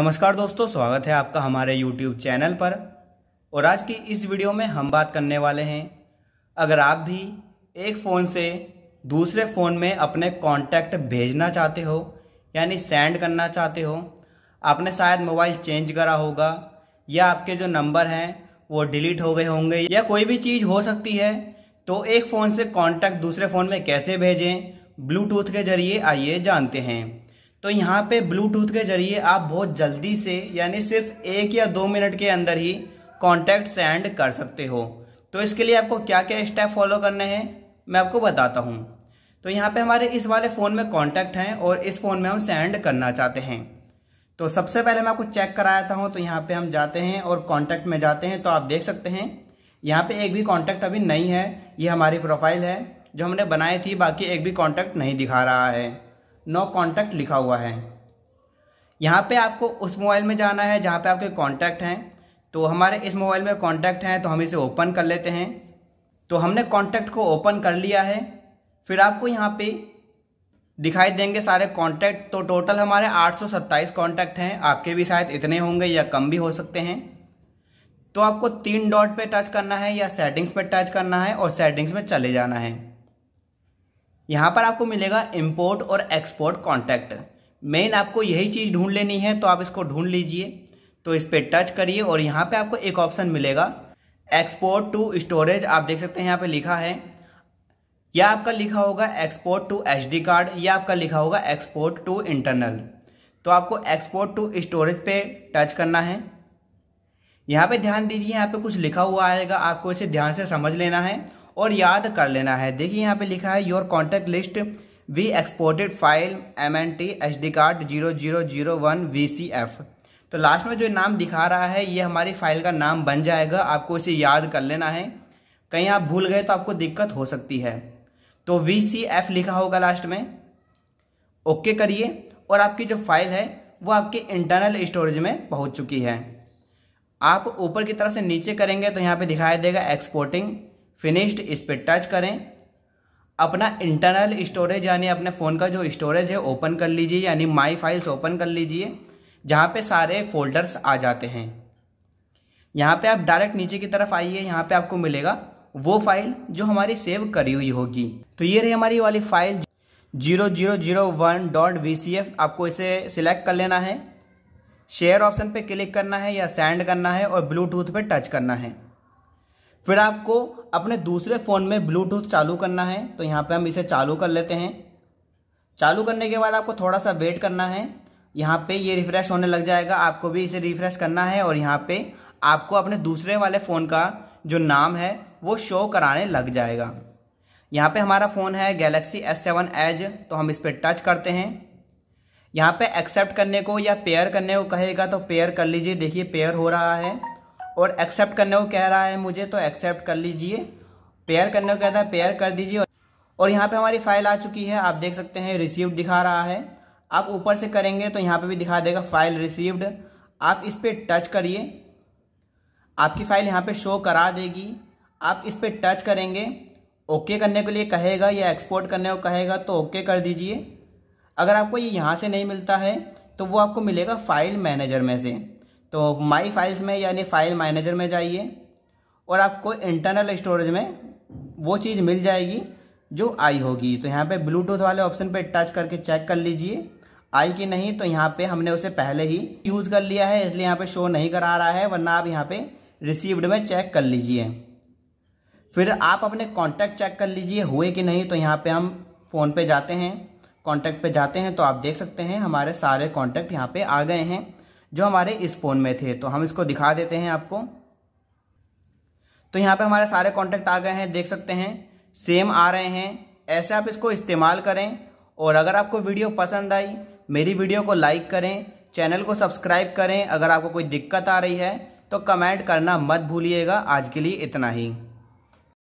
नमस्कार दोस्तों स्वागत है आपका हमारे YouTube चैनल पर और आज की इस वीडियो में हम बात करने वाले हैं अगर आप भी एक फ़ोन से दूसरे फ़ोन में अपने कॉन्टैक्ट भेजना चाहते हो यानी सेंड करना चाहते हो आपने शायद मोबाइल चेंज करा होगा या आपके जो नंबर हैं वो डिलीट हो गए होंगे या कोई भी चीज़ हो सकती है तो एक फ़ोन से कॉन्टैक्ट दूसरे फ़ोन में कैसे भेजें ब्लूटूथ के ज़रिए आइए जानते हैं तो यहाँ पे ब्लूटूथ के जरिए आप बहुत जल्दी से यानी सिर्फ एक या दो मिनट के अंदर ही कॉन्टैक्ट सेंड कर सकते हो तो इसके लिए आपको क्या क्या स्टेप फॉलो करने हैं मैं आपको बताता हूँ तो यहाँ पे हमारे इस वाले फ़ोन में कॉन्टैक्ट हैं और इस फ़ोन में हम सेंड करना चाहते हैं तो सबसे पहले मैं आपको चेक कराया था हूँ तो यहाँ पे हम जाते हैं और कॉन्टैक्ट में जाते हैं तो आप देख सकते हैं यहाँ पे एक भी कॉन्टैक्ट अभी नहीं है ये हमारी प्रोफाइल है जो हमने बनाई थी बाकी एक भी कॉन्टैक्ट नहीं दिखा रहा है नो कॉन्टैक्ट लिखा हुआ है यहाँ पे आपको उस मोबाइल में जाना है जहाँ पे आपके कॉन्टैक्ट हैं तो हमारे इस मोबाइल में कॉन्टैक्ट हैं तो हम इसे ओपन कर लेते हैं तो हमने कॉन्टैक्ट को ओपन कर लिया है फिर आपको यहाँ पे दिखाई देंगे सारे कॉन्टैक्ट तो टोटल हमारे आठ कॉन्टैक्ट हैं आपके भी शायद इतने होंगे या कम भी हो सकते हैं तो आपको तीन डॉट पे टच करना है या सेटिंग्स पे टच करना है और सेटिंग्स में चले जाना है यहाँ पर आपको मिलेगा इम्पोर्ट और एक्सपोर्ट कॉन्टैक्ट मेन आपको यही चीज़ ढूंढ लेनी है तो आप इसको ढूंढ लीजिए तो इस पर टच करिए और यहाँ पे आपको एक ऑप्शन मिलेगा एक्सपोर्ट टू स्टोरेज आप देख सकते हैं यहाँ पे लिखा है या आपका लिखा होगा एक्सपोर्ट टू एच कार्ड या आपका लिखा होगा एक्सपोर्ट टू इंटरनल तो आपको एक्सपोर्ट टू स्टोरेज पे टच करना है यहाँ पे ध्यान दीजिए यहाँ पे कुछ लिखा हुआ आएगा आपको इसे ध्यान से समझ लेना है और याद कर लेना है देखिए यहाँ पे लिखा है your contact list V exported file M N T H D card zero zero zero one V C F तो लास्ट में जो नाम दिखा रहा है ये हमारी फाइल का नाम बन जाएगा आपको इसे याद कर लेना है कहीं आप भूल गए तो आपको दिक्कत हो सकती है तो वी सी एफ लिखा होगा लास्ट में ओके करिए और आपकी जो फाइल है वो आपके इंटरनल स्टोरेज में पहुंच चुकी है आप ऊपर की तरफ से नीचे करेंगे तो यहाँ पे दिखाई देगा एक्सपोर्टिंग फिनिश्ड इस पर टच करें अपना इंटरनल स्टोरेज यानी अपने फ़ोन का जो स्टोरेज है ओपन कर लीजिए यानी माई फाइल्स ओपन कर लीजिए जहाँ पे सारे फोल्डर्स आ जाते हैं यहाँ पे आप डायरेक्ट नीचे की तरफ आइए यहाँ पे आपको मिलेगा वो फाइल जो हमारी सेव करी हुई होगी तो ये रही हमारी वाली file zero zero zero one dot V C F आपको इसे सिलेक्ट कर लेना है शेयर ऑप्शन पे क्लिक करना है या सेंड करना है और ब्लूटूथ पे टच करना है फिर आपको अपने दूसरे फ़ोन में ब्लूटूथ चालू करना है तो यहाँ पे हम इसे चालू कर लेते हैं चालू करने के बाद आपको थोड़ा सा वेट करना है यहाँ पे ये रिफ़्रेश होने लग जाएगा आपको भी इसे रिफ़्रेश करना है और यहाँ पे आपको अपने दूसरे वाले फ़ोन का जो नाम है वो शो कराने लग जाएगा यहाँ पर हमारा फ़ोन है गैलेक्सी एस सेवन एज तो हम इस पर टच करते हैं यहाँ पर एक्सेप्ट करने को या पेयर करने को कहेगा तो पेयर कर लीजिए देखिए पेयर हो रहा है और एक्सेप्ट करने को कह रहा है मुझे तो एक्सेप्ट कर लीजिए पेयर करने को कहता है पेयर कर दीजिए और यहाँ पे हमारी फाइल आ चुकी है आप देख सकते हैं रिसीव्ड दिखा रहा है आप ऊपर से करेंगे तो यहाँ पे भी दिखा देगा फाइल रिसीव्ड आप इस पर टच करिए आपकी फाइल यहाँ पे शो करा देगी आप इस पर टच करेंगे ओके करने के लिए कहेगा या एक्सपोर्ट करने को कहेगा तो ओके कर दीजिए अगर आपको ये यहाँ से नहीं मिलता है तो वो आपको मिलेगा फाइल मैनेजर में से तो माई फाइल्स में यानी फाइल मैनेजर में जाइए और आपको इंटरनल स्टोरेज में वो चीज़ मिल जाएगी जो आई होगी तो यहाँ पे ब्लूटूथ वाले ऑप्शन पे टच करके चेक कर लीजिए आई की नहीं तो यहाँ पे हमने उसे पहले ही यूज़ कर लिया है इसलिए यहाँ पे शो नहीं करा रहा है वरना आप यहाँ पे रिसीव्ड में चेक कर लीजिए फिर आप अपने कॉन्टैक्ट चेक कर लीजिए हुए कि नहीं तो यहाँ पर हम फ़ोन पर जाते हैं कॉन्टैक्ट पर जाते हैं तो आप देख सकते हैं हमारे सारे कॉन्टैक्ट यहाँ पर आ गए हैं जो हमारे इस फ़ोन में थे तो हम इसको दिखा देते हैं आपको तो यहाँ पे हमारे सारे कॉन्टैक्ट आ गए हैं देख सकते हैं सेम आ रहे हैं ऐसे आप इसको इस्तेमाल करें और अगर आपको वीडियो पसंद आई मेरी वीडियो को लाइक करें चैनल को सब्सक्राइब करें अगर आपको कोई दिक्कत आ रही है तो कमेंट करना मत भूलिएगा आज के लिए इतना ही